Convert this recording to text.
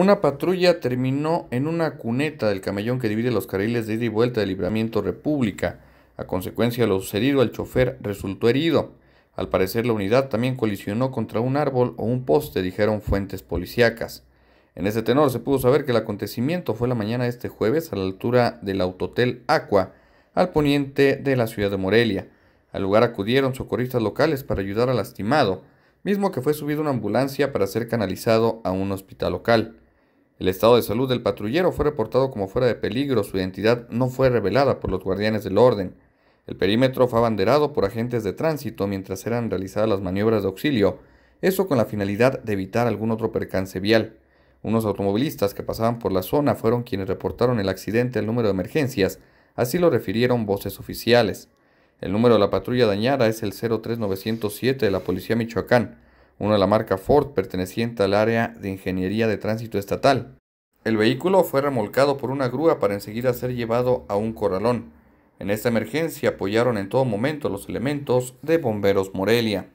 Una patrulla terminó en una cuneta del camellón que divide los carriles de ida y vuelta del Libramiento República. A consecuencia de lo sucedido, el chofer resultó herido. Al parecer, la unidad también colisionó contra un árbol o un poste, dijeron fuentes policíacas. En ese tenor se pudo saber que el acontecimiento fue la mañana de este jueves a la altura del autotel Aqua, al poniente de la ciudad de Morelia. Al lugar acudieron socorristas locales para ayudar al lastimado, mismo que fue subido una ambulancia para ser canalizado a un hospital local. El estado de salud del patrullero fue reportado como fuera de peligro, su identidad no fue revelada por los guardianes del orden. El perímetro fue abanderado por agentes de tránsito mientras eran realizadas las maniobras de auxilio, eso con la finalidad de evitar algún otro percance vial. Unos automovilistas que pasaban por la zona fueron quienes reportaron el accidente al número de emergencias, así lo refirieron voces oficiales. El número de la patrulla dañada es el 03907 de la Policía Michoacán, una de la marca Ford perteneciente al área de ingeniería de tránsito estatal. El vehículo fue remolcado por una grúa para enseguida ser llevado a un corralón. En esta emergencia apoyaron en todo momento los elementos de Bomberos Morelia.